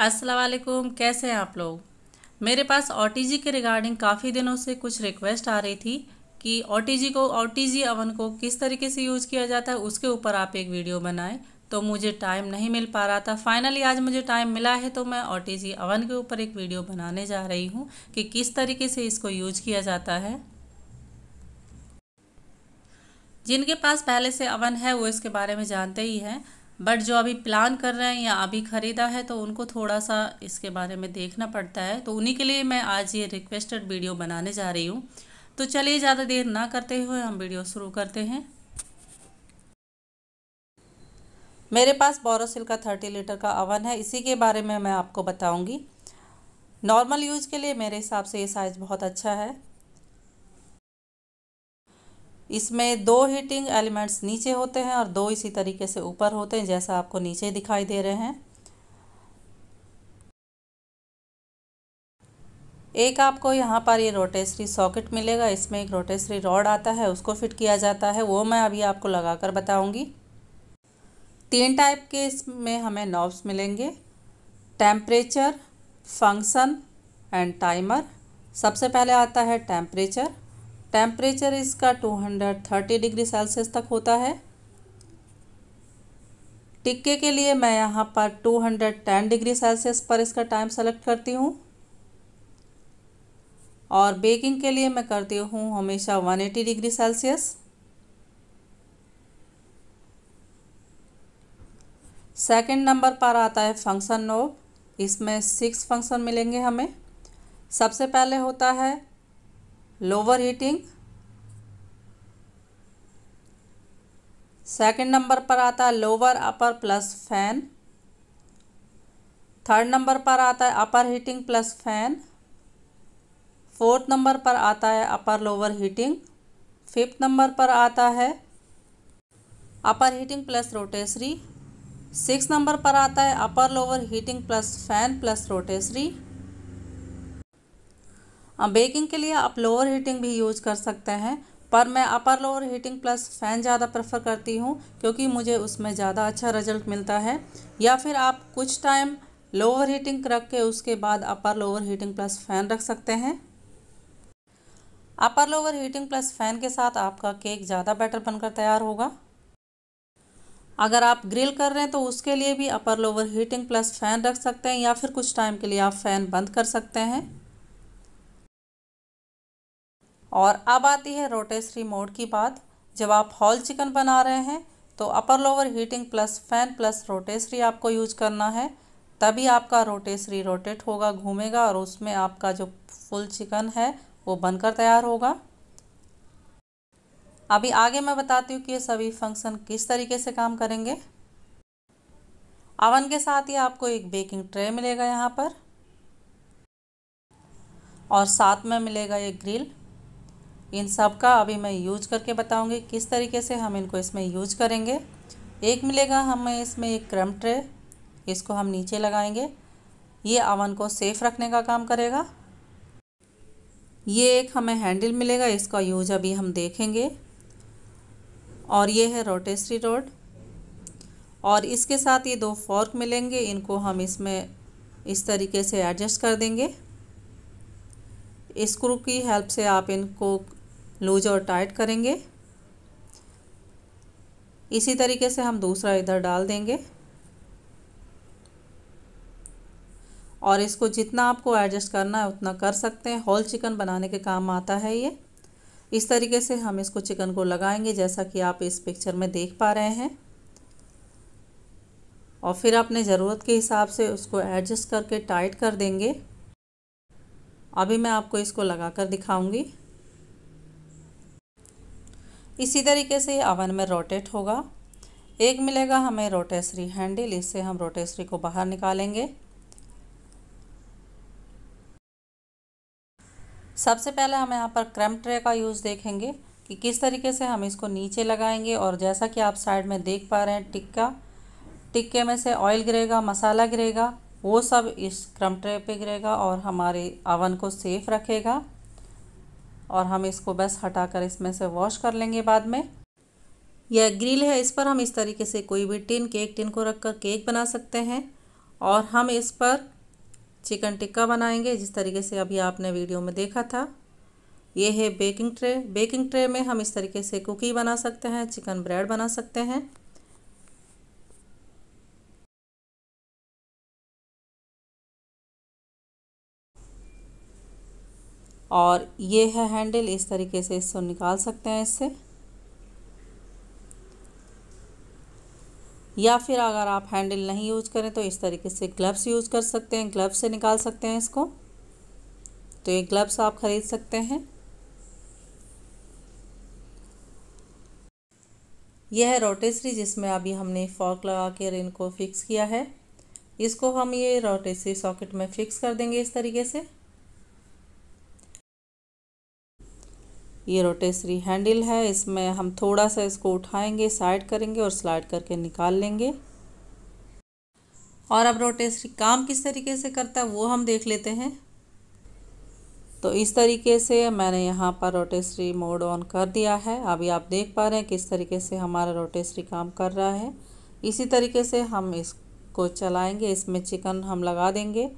असलकुम कैसे हैं आप लोग मेरे पास ओ के रिगार्डिंग काफ़ी दिनों से कुछ रिक्वेस्ट आ रही थी कि ओ को ओ अवन को किस तरीके से यूज़ किया जाता है उसके ऊपर आप एक वीडियो बनाएं तो मुझे टाइम नहीं मिल पा रहा था फाइनली आज मुझे टाइम मिला है तो मैं ओ अवन के ऊपर एक वीडियो बनाने जा रही हूँ कि किस तरीके से इसको यूज किया जाता है जिनके पास पहले से अवन है वो इसके बारे में जानते ही हैं बट जो अभी प्लान कर रहे हैं या अभी ख़रीदा है तो उनको थोड़ा सा इसके बारे में देखना पड़ता है तो उन्हीं के लिए मैं आज ये रिक्वेस्टेड वीडियो बनाने जा रही हूँ तो चलिए ज़्यादा देर ना करते हुए हम वीडियो शुरू करते हैं मेरे पास बोरोसिल का थर्टी लीटर का अवन है इसी के बारे में मैं आपको बताऊँगी नॉर्मल यूज़ के लिए मेरे हिसाब से ये साइज़ बहुत अच्छा है इसमें दो हीटिंग एलिमेंट्स नीचे होते हैं और दो इसी तरीके से ऊपर होते हैं जैसा आपको नीचे दिखाई दे रहे हैं एक आपको यहाँ पर ये रोटेसरी सॉकेट मिलेगा इसमें एक रोटेसरी रॉड आता है उसको फिट किया जाता है वो मैं अभी आपको लगा कर बताऊँगी तीन टाइप के इसमें हमें नॉब्स मिलेंगे टेम्परेचर फंक्शन एंड टाइमर सबसे पहले आता है टेम्परेचर टेम्परेचर इसका 230 डिग्री सेल्सियस तक होता है टिक्के के लिए मैं यहाँ पर 210 डिग्री सेल्सियस पर इसका टाइम सेलेक्ट करती हूँ और बेकिंग के लिए मैं करती हूँ हमेशा 180 डिग्री सेल्सियस सेकंड नंबर पर आता है फंक्शन नोब इसमें सिक्स फंक्शन मिलेंगे हमें सबसे पहले होता है लोअर हीटिंग सेकंड नंबर पर आता है lower upper plus fan third number पर आता है upper heating plus fan fourth number पर आता है upper lower heating fifth number पर आता है upper heating plus rotisserie six number पर आता है upper lower heating plus fan plus rotisserie baking के लिए आप लोअर हीटिंग भी यूज़ कर सकते हैं पर मैं upper lower heating plus fan ज़्यादा प्रेफर करती हूँ क्योंकि मुझे उसमें ज़्यादा अच्छा रिजल्ट मिलता है या फिर आप कुछ टाइम लोअर हीटिंग रख के उसके बाद upper lower heating plus fan रख सकते हैं upper lower heating plus fan के साथ आपका केक ज़्यादा बेटर बनकर तैयार होगा अगर आप ग्रिल कर रहे हैं तो उसके लिए भी upper lower heating plus fan रख सकते हैं या फिर कुछ टाइम के लिए आप फ़ैन बंद कर सकते हैं और अब आती है रोटेसरी मोड की बात जब आप हॉल चिकन बना रहे हैं तो upper lower heating plus fan plus rotisserie आपको यूज करना है तभी आपका रोटेसरी रोटेट होगा घूमेगा और उसमें आपका जो फुल चिकन है वो बनकर तैयार होगा अभी आगे मैं बताती हूँ कि ये सभी फंक्शन किस तरीके से काम करेंगे अवन के साथ ही आपको एक बेकिंग ट्रे मिलेगा यहाँ पर और साथ में मिलेगा एक ग्रिल इन सब का अभी मैं यूज करके बताऊंगी किस तरीके से हम इनको इसमें यूज करेंगे एक मिलेगा हमें इसमें एक क्रम ट्रे इसको हम नीचे लगाएंगे ये अवन को सेफ रखने का काम करेगा ये एक हमें हैंडल मिलेगा इसका यूज अभी हम देखेंगे और ये है रोटेसरी रोड और इसके साथ ये दो फॉर्क मिलेंगे इनको हम इसमें इस तरीके से एडजस्ट कर देंगे स्क्रू की हेल्प से आप इनको लूज और टाइट करेंगे इसी तरीके से हम दूसरा इधर डाल देंगे और इसको जितना आपको एडजस्ट करना है उतना कर सकते हैं होल चिकन बनाने के काम आता है ये इस तरीके से हम इसको चिकन को लगाएंगे जैसा कि आप इस पिक्चर में देख पा रहे हैं और फिर अपने ज़रूरत के हिसाब से उसको एडजस्ट करके टाइट कर देंगे अभी मैं आपको इसको लगा कर दिखाऊँगी इसी तरीके से अवन में रोटेट होगा एक मिलेगा हमें रोटेसरी हैंडल इससे हम रोटेसरी को बाहर निकालेंगे सबसे पहले हम यहाँ पर क्रम ट्रे का यूज़ देखेंगे कि किस तरीके से हम इसको नीचे लगाएंगे और जैसा कि आप साइड में देख पा रहे हैं टिक्का टिक्के में से ऑयल गिरेगा मसाला गिरेगा वो सब इस क्रम ट्रे पे गिरेगा और हमारे अवन को सेफ रखेगा और हम इसको बस हटाकर इसमें से वॉश कर लेंगे बाद में यह ग्रिल है इस पर हम इस तरीके से कोई भी टिन केक टिन को रखकर केक बना सकते हैं और हम इस पर चिकन टिक्का बनाएंगे जिस तरीके से अभी आपने वीडियो में देखा था ये है बेकिंग ट्रे बेकिंग ट्रे में हम इस तरीके से कुकी बना सकते हैं चिकन ब्रेड बना सकते हैं और ये है हैंडल इस तरीके से इसको निकाल सकते हैं इससे या फिर अगर आप हैंडल नहीं यूज करें तो इस तरीके से ग्लव्स यूज कर सकते हैं ग्लव्स से निकाल सकते हैं इसको तो ये ग्लव्स आप खरीद सकते हैं यह है रोटेसरी जिसमें अभी हमने फॉक लगा कर इनको फिक्स किया है इसको हम ये रोटेसरी सॉकेट में फिक्स कर देंगे इस तरीके से ये रोटेसरी हैंडल है इसमें हम थोड़ा सा इसको उठाएंगे साइड करेंगे और स्लाइड करके निकाल लेंगे और अब रोटेसरी काम किस तरीके से करता है वो हम देख लेते हैं तो इस तरीके से मैंने यहाँ पर रोटेसरी मोड ऑन कर दिया है अभी आप देख पा रहे हैं किस तरीके से हमारा रोटेसरी काम कर रहा है इसी तरीके से हम इसको चलाएंगे इसमें चिकन हम लगा देंगे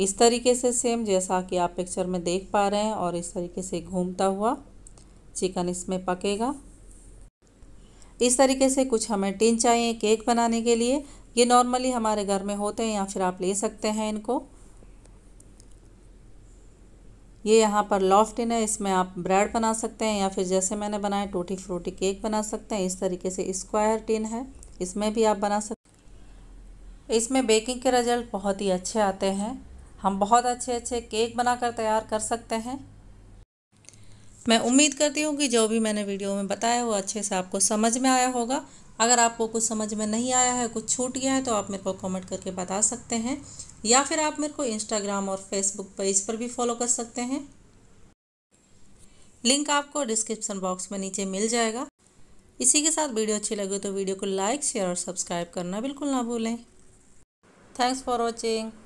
इस तरीके से सेम जैसा कि आप पिक्चर में देख पा रहे हैं और इस तरीके से घूमता हुआ चिकन इसमें पकेगा इस तरीके से कुछ हमें टिन चाहिए केक बनाने के लिए ये नॉर्मली हमारे घर में होते हैं या फिर आप ले सकते हैं इनको ये यहाँ पर लॉफ्ट इन है इसमें आप ब्रेड बना सकते हैं या फिर जैसे मैंने बनाए टूटी फ्रूटी केक बना सकते हैं इस तरीके से स्क्वायर टिन है इसमें भी आप बना सकते इसमें बेकिंग के रिजल्ट बहुत ही अच्छे आते हैं हम बहुत अच्छे अच्छे केक बनाकर तैयार कर सकते हैं मैं उम्मीद करती हूँ कि जो भी मैंने वीडियो में बताया वो अच्छे से आपको समझ में आया होगा अगर आपको कुछ समझ में नहीं आया है कुछ छूट गया है तो आप मेरे को कमेंट करके बता सकते हैं या फिर आप मेरे को इंस्टाग्राम और फेसबुक पेज पर भी फॉलो कर सकते हैं लिंक आपको डिस्क्रिप्सन बॉक्स में नीचे मिल जाएगा इसी के साथ वीडियो अच्छी लगे तो वीडियो को लाइक शेयर और सब्सक्राइब करना बिल्कुल ना भूलें थैंक्स फॉर वॉचिंग